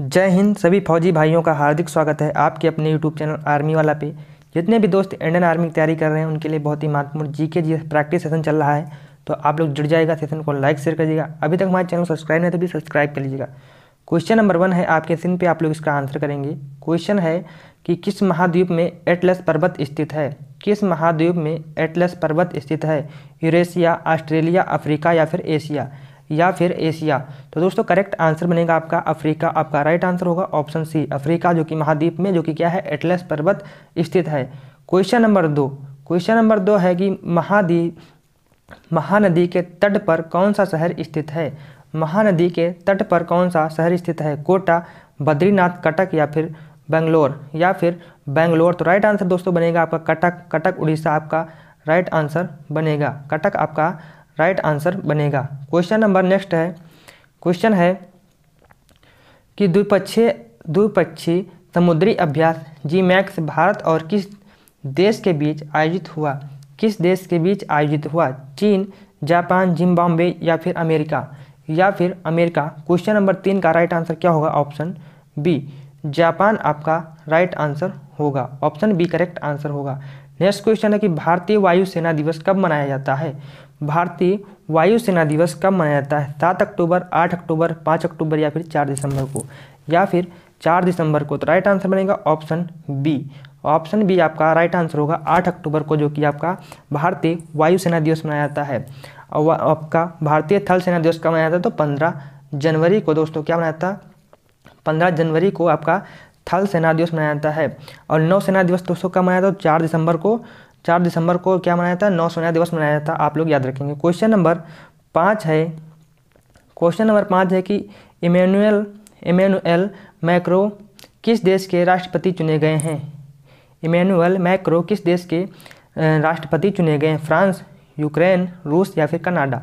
जय हिंद सभी फौजी भाइयों का हार्दिक स्वागत है आपके अपने यूट्यूब चैनल आर्मी वाला पे जितने भी दोस्त इंडियन आर्मी की तैयारी कर रहे हैं उनके लिए बहुत ही महत्वपूर्ण जी के जी प्रैक्टिस सेशन चल रहा है तो आप लोग जुड़ जाएगा सेशन को लाइक शेयर करिएगा अभी तक हमारे चैनल सब्सक्राइब नहीं तो भी सब्सक्राइब कर लीजिएगा क्वेश्चन नंबर वन है आपके सिन पे आप लोग इसका आंसर करेंगे क्वेश्चन है कि किस महाद्वीप में एटलस पर्वत स्थित है किस महाद्वीप में एटलस पर्वत स्थित है यूरेशिया ऑस्ट्रेलिया अफ्रीका या फिर एशिया या फिर एशिया तो दोस्तों करेक्ट आंसर बनेगा आपका अफ्रीका आपका राइट आंसर होगा ऑप्शन सी अफ्रीका जो कि महाद्वीप में जो कि क्या है एटलस पर्वत स्थित है क्वेश्चन नंबर दो क्वेश्चन नंबर दो है कि महाद्वीप महानदी के तट पर कौन सा शहर स्थित है महानदी के तट पर कौन सा शहर स्थित है कोटा बद्रीनाथ कटक या फिर बेंगलोर या फिर बेंगलोर तो राइट आंसर दोस्तों बनेगा आपका कटक कटक उड़ीसा आपका राइट आंसर बनेगा कटक आपका राइट आंसर बनेगा क्वेश्चन नंबर नेक्स्ट है क्वेश्चन है कि द्विपक्षीय द्विपक्षीय समुद्री अभ्यास जी मैक्स भारत और किस देश के बीच आयोजित हुआ किस देश के बीच आयोजित हुआ चीन जापान जिम्बाब्वे या फिर अमेरिका या फिर अमेरिका क्वेश्चन नंबर तीन का राइट आंसर क्या होगा ऑप्शन बी जापान आपका राइट आंसर होगा ऑप्शन बी करेक्ट आंसर होगा नेक्स्ट क्वेश्चन है कि भारतीय वायुसेना दिवस कब मनाया जाता है भारतीय वायुसेना दिवस कब मनाया जाता है सात अक्टूबर आठ अक्टूबर पाँच अक्टूबर या फिर चार दिसंबर को या फिर चार दिसंबर को तो राइट आंसर बनेगा ऑप्शन बी ऑप्शन बी आपका राइट आंसर होगा आठ अक्टूबर को जो कि आपका भारतीय वायुसेना दिवस मनाया जाता है और आपका भारतीय थल सेना दिवस कब मनाया जाता है तो पंद्रह जनवरी को दोस्तों क्या मनाया है पंद्रह जनवरी को आपका थल सेना दिवस मनाया जाता है और नौसेना दिवस दोस्तों कब मनाया है तो चार दिसंबर को चार दिसंबर को क्या मनाया था नौ सोनिया दिवस मनाया जाता आप लोग याद रखेंगे क्वेश्चन नंबर पाँच है क्वेश्चन नंबर पाँच है कि इमेनुअल इमेनुअल मैक्रो किस देश के राष्ट्रपति चुने गए हैं इमेनुअल मैक्रो किस देश के राष्ट्रपति चुने गए हैं फ्रांस यूक्रेन रूस या फिर कनाडा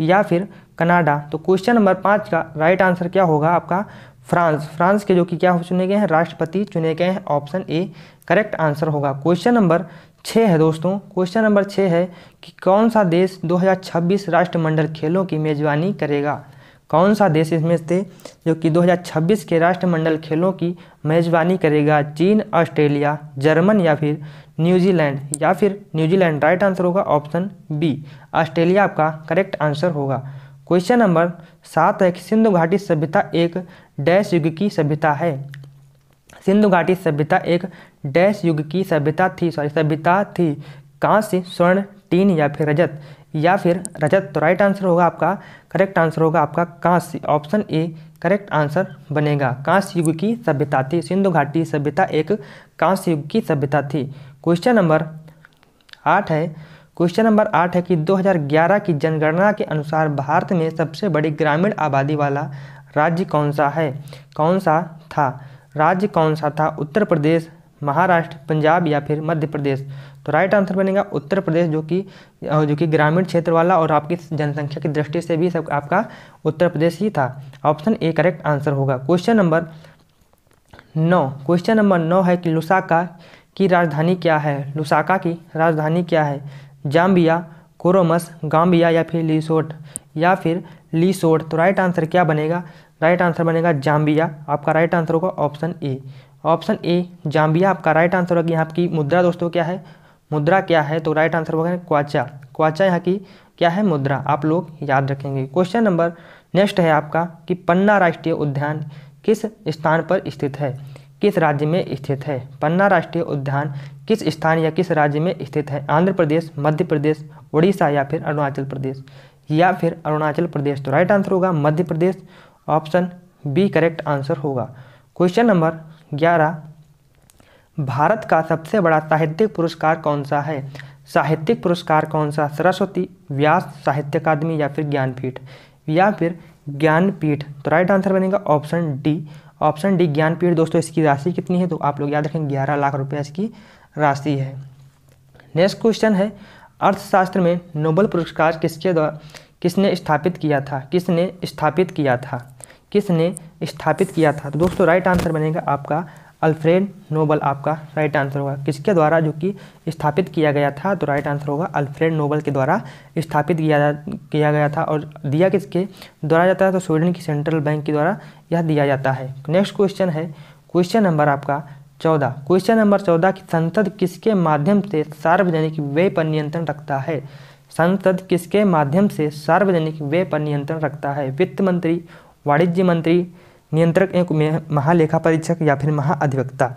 या फिर कनाडा तो क्वेश्चन नंबर पाँच का राइट आंसर क्या होगा आपका फ्रांस फ्रांस के जो कि क्या चुने गए हैं राष्ट्रपति चुने गए हैं ऑप्शन ए करेक्ट आंसर होगा क्वेश्चन नंबर छः है दोस्तों क्वेश्चन नंबर छः है कि कौन सा देश 2026 राष्ट्रमंडल खेलों की मेज़बानी करेगा कौन सा देश इसमें से जो कि 2026 के राष्ट्रमंडल खेलों की मेज़बानी करेगा चीन ऑस्ट्रेलिया जर्मन या फिर न्यूजीलैंड या फिर न्यूजीलैंड राइट आंसर होगा ऑप्शन बी ऑस्ट्रेलिया आपका करेक्ट आंसर होगा क्वेश्चन नंबर सात है सिंधु घाटी सभ्यता एक डैश युग की सभ्यता है सिंधु घाटी सभ्यता एक डैश युग की सभ्यता थी सॉरी सभ्यता थी कांस्य स्वर्ण टीन या फिर रजत या फिर रजत तो राइट आंसर होगा आपका करेक्ट आंसर होगा आपका कांस्य ऑप्शन ए करेक्ट आंसर बनेगा कांस्य युग की सभ्यता थी सिंधु घाटी सभ्यता एक कांस्य युग की सभ्यता थी क्वेश्चन नंबर आठ है क्वेश्चन नंबर आठ है कि 2011 की जनगणना के अनुसार भारत में सबसे बड़ी ग्रामीण आबादी वाला राज्य कौन सा है कौन सा था राज्य कौन सा था उत्तर प्रदेश महाराष्ट्र पंजाब या फिर मध्य प्रदेश तो राइट आंसर बनेगा उत्तर प्रदेश जो कि जो कि ग्रामीण क्षेत्र वाला और आपकी जनसंख्या की दृष्टि से भी सब आपका उत्तर प्रदेश ही था ऑप्शन ए करेक्ट आंसर होगा क्वेश्चन नंबर नौ क्वेश्चन नंबर नौ है कि लुसाका की राजधानी क्या है लुसाका की राजधानी क्या है जाम्बिया कोरोमस गाम्बिया या फिर लीसोट या फिर लीसोट तो राइट आंसर क्या बनेगा राइट आंसर बनेगा जाम्बिया आपका राइट आंसर होगा option A option A Zambia आपका राइट आंसर होगा यहाँ की मुद्रा दोस्तों क्या है मुद्रा क्या है तो राइट आंसर होगा क्वाचा क्वाचा यहाँ की क्या है मुद्रा आप लोग याद रखेंगे क्वेश्चन नंबर नेक्स्ट है आपका कि पन्ना राष्ट्रीय उद्यान किस स्थान पर स्थित है किस राज्य में स्थित है पन्ना राष्ट्रीय उद्यान किस स्थान या किस राज्य में स्थित है आंध्र प्रदेश मध्य प्रदेश उड़ीसा या फिर अरुणाचल प्रदेश या फिर अरुणाचल प्रदेश तो राइट आंसर होगा Madhya Pradesh option B correct answer होगा क्वेश्चन नंबर ग्यारह भारत का सबसे बड़ा साहित्यिक पुरस्कार कौन सा है साहित्यिक पुरस्कार कौन सा सरस्वती व्यास साहित्य अकादमी या फिर ज्ञानपीठ या फिर ज्ञानपीठ तो राइट आंसर बनेगा option D option D Jnanpith दोस्तों इसकी राशि कितनी है तो आप लोग याद रखें ग्यारह लाख रुपये इसकी राशि है नेक्स्ट क्वेश्चन है अर्थशास्त्र में नोबल पुरस्कार किसके द्वारा किसने स्थापित किया था किसने स्थापित किया था किसने स्थापित किया था तो दोस्तों राइट आंसर बनेगा आपका अल्फ्रेड नोबल आपका राइट आंसर होगा किसके द्वारा जो कि स्थापित किया गया था तो राइट आंसर होगा अल्फ्रेड नोबल के द्वारा स्थापित किया किया गया था और दिया किसके द्वारा जाता है तो स्वीडन की सेंट्रल बैंक के द्वारा यह दिया जाता है नेक्स्ट क्वेश्चन है क्वेश्चन नंबर आपका चौदह क्वेश्चन नंबर चौदह कि संसद किसके माध्यम से सार्वजनिक व्यय पर नियंत्रण रखता है संसद किसके माध्यम से सार्वजनिक व्यय पर नियंत्रण रखता है वित्त मंत्री वाणिज्य मंत्री नियंत्रक एवं महालेखा परीक्षक या फिर महाअधिवक्ता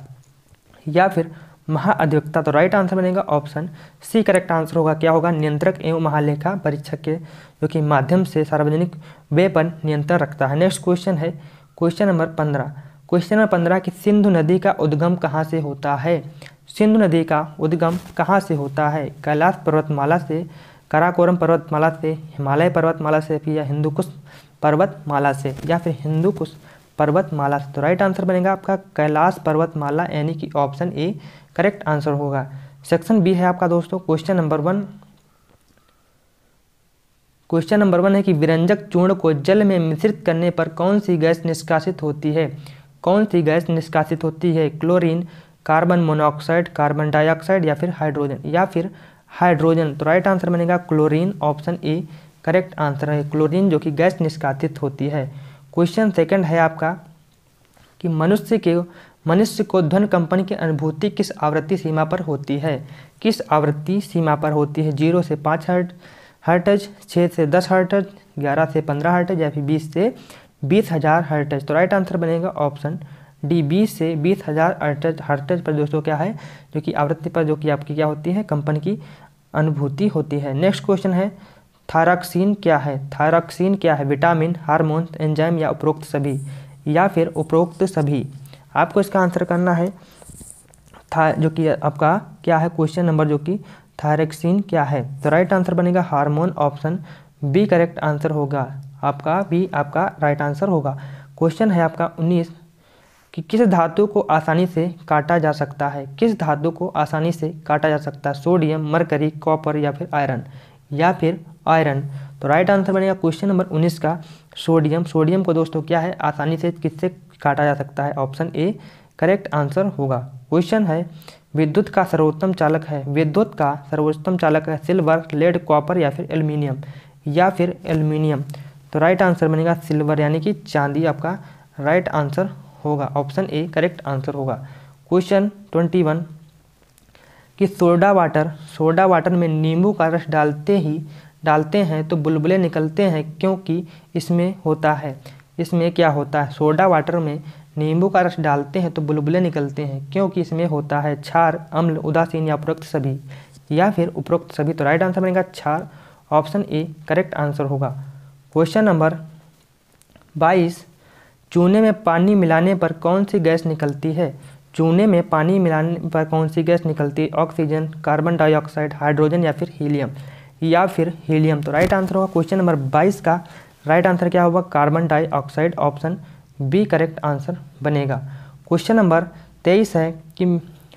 या फिर महाअधिवक्ता तो राइट आंसर बनेगा ऑप्शन सी करेक्ट आंसर होगा क्या होगा नियंत्रक एवं महालेखा परीक्षक के जो कि माध्यम से सार्वजनिक वे पर नियंत्रण रखता है नेक्स्ट क्वेश्चन है क्वेश्चन नंबर पंद्रह क्वेश्चन नंबर पंद्रह कि सिंधु नदी का उद्गम कहाँ से होता है सिंधु नदी का उद्गम कहाँ से होता है कैलाश पर्वतमाला से कराकोरम पर्वतमाला से हिमालय पर्वतमाला से या हिंदू पर्वतमाला से या फिर हिंदू कुश पर्वतमाला से तो राइट आंसर बनेगा आपका कैलाश पर्वतमाला यानी कि ऑप्शन ए करेक्ट आंसर होगा सेक्शन बी है आपका दोस्तों question number one question number one है कि विरंजक चूर्ण को जल में मिश्रित करने पर कौन सी गैस निष्कासित होती है कौन सी गैस निष्कासित होती है chlorine carbon monoxide carbon dioxide या फिर हाइड्रोजन या फिर हाइड्रोजन तो राइट आंसर बनेगा chlorine option A correct answer है क्लोरीन जो कि गैस निष्कासित होती है क्वेश्चन सेकंड है आपका कि मनुष्य के मनुष्य को ध्वन कंपन की अनुभूति किस आवृत्ति सीमा पर होती है किस आवृत्ति सीमा पर होती है जीरो से पाँच हर्ट हर्टज छः से दस हर्टज ग्यारह से पंद्रह हर्टज या फिर बीस से बीस हज़ार हर्टज तो राइट आंसर बनेगा ऑप्शन डी बीस से बीस हज़ार हर्टज हर्टज पर दोस्तों क्या है जो कि आवृत्ति पर जो कि आपकी क्या होती है कंपन की अनुभूति होती है नेक्स्ट क्वेश्चन है थायरॉक्सिन क्या है थायरॉक्सिन क्या है विटामिन हार्मोन एंजाइम या उपरोक्त सभी या फिर उपरोक्त सभी आपको इसका आंसर करना है था जो कि आपका क्या है क्वेश्चन नंबर जो कि थायरॉक्सिन क्या है तो राइट आंसर बनेगा hormone option B correct answer होगा आपका बी आपका राइट आंसर होगा क्वेश्चन है आपका उन्नीस कि किस धातु को आसानी से काटा जा सकता है किस धातु को आसानी से काटा जा सकता है सोडियम मरकरी कॉपर या फिर आयरन या फिर आयरन तो राइट आंसर बनेगा क्वेश्चन नंबर उन्नीस का सोडियम सोडियम को दोस्तों क्या है आसानी से किससे काटा जा सकता है ऑप्शन ए करेक्ट आंसर होगा क्वेश्चन है विद्युत का सर्वोत्तम चालक है विद्युत का सर्वोत्तम चालक है सिल्वर लेड कॉपर या फिर एल्यूमिनियम या फिर एल्यूमिनियम तो राइट आंसर बनेगा सिल्वर यानी कि चांदी आपका राइट आंसर होगा ऑप्शन ए करेक्ट आंसर होगा क्वेश्चन ट्वेंटी वन कि सोडा वाटर सोडा वाटर में नींबू का रस डालते ही डालते हैं तो बुलबुले निकलते हैं क्योंकि इसमें होता है इसमें क्या होता है सोडा वाटर में नींबू का रस डालते हैं तो बुलबुले निकलते हैं क्योंकि इसमें होता है क्षार अम्ल उदासीन या उपरोक्त सभी या फिर उपरोक्त सभी तो राइट आंसर बनेगा क्षार ऑप्शन ए करेक्ट आंसर होगा क्वेश्चन नंबर बाईस चूने में पानी मिलाने पर कौन सी गैस निकलती है चूने में पानी मिलाने पर कौन सी गैस निकलती है ऑक्सीजन कार्बन डाइऑक्साइड हाइड्रोजन या फिर हीलियम या फिर हीलियम तो राइट आंसर होगा क्वेश्चन नंबर बाईस का राइट आंसर क्या होगा carbon dioxide option B correct answer बनेगा क्वेश्चन नंबर तेईस है कि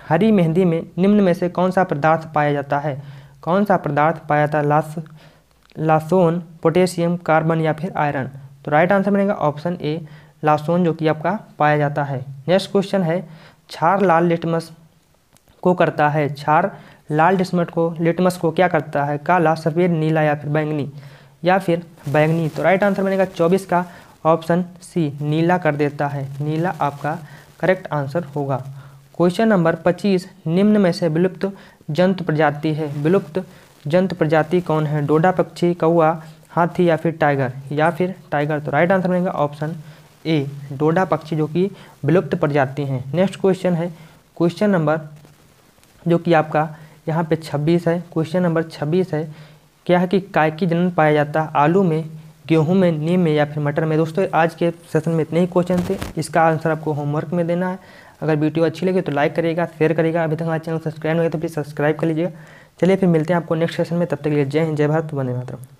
हरी मेहंदी में निम्न में से कौन सा पदार्थ पाया जाता है कौन सा पदार्थ पाया जाता है लास लासोन पोटेशियम कार्बन या फिर आयरन तो राइट आंसर बनेगा ऑप्शन ए लासोन जो कि आपका पाया जाता है नेक्स्ट क्वेश्चन है छार लाल लिटमस को करता है छार लाल डिस्मट को लिटमस को क्या करता है काला सफ़ेद नीला या फिर बैंगनी या फिर बैंगनी तो राइट आंसर बनेगा चौबीस का ऑप्शन सी नीला कर देता है नीला आपका करेक्ट आंसर होगा क्वेश्चन नंबर पच्चीस निम्न में से विलुप्त जंतु प्रजाति है विलुप्त जंतु प्रजाति कौन है डोडा पक्षी कौआ हाथी या फिर टाइगर या फिर टाइगर तो राइट आंसर बनेगा ऑप्शन ए डोडा पक्षी जो कि विलुप्त प्रजाति हैं नेक्स्ट क्वेश्चन है क्वेश्चन नंबर जो कि आपका यहाँ पे 26 है क्वेश्चन नंबर 26 है क्या है कि काय की जनन पाया जाता है आलू में गेहूं में नीम में या फिर मटर में दोस्तों आज के सेशन में इतने ही क्वेश्चन थे इसका आंसर आपको होमवर्क में देना है अगर वीडियो अच्छी लगे तो लाइक करिएगा शेयर करिएगा अभी तक हमारे चैनल सब्सक्राइब नहीं तो प्लीज़ सब्सक्राइब कर लीजिएगा चलिए फिर मिलते हैं आपको नेक्स्ट सेशन में तब तक के लिए जय हिंद जय भारत वंदे मातरम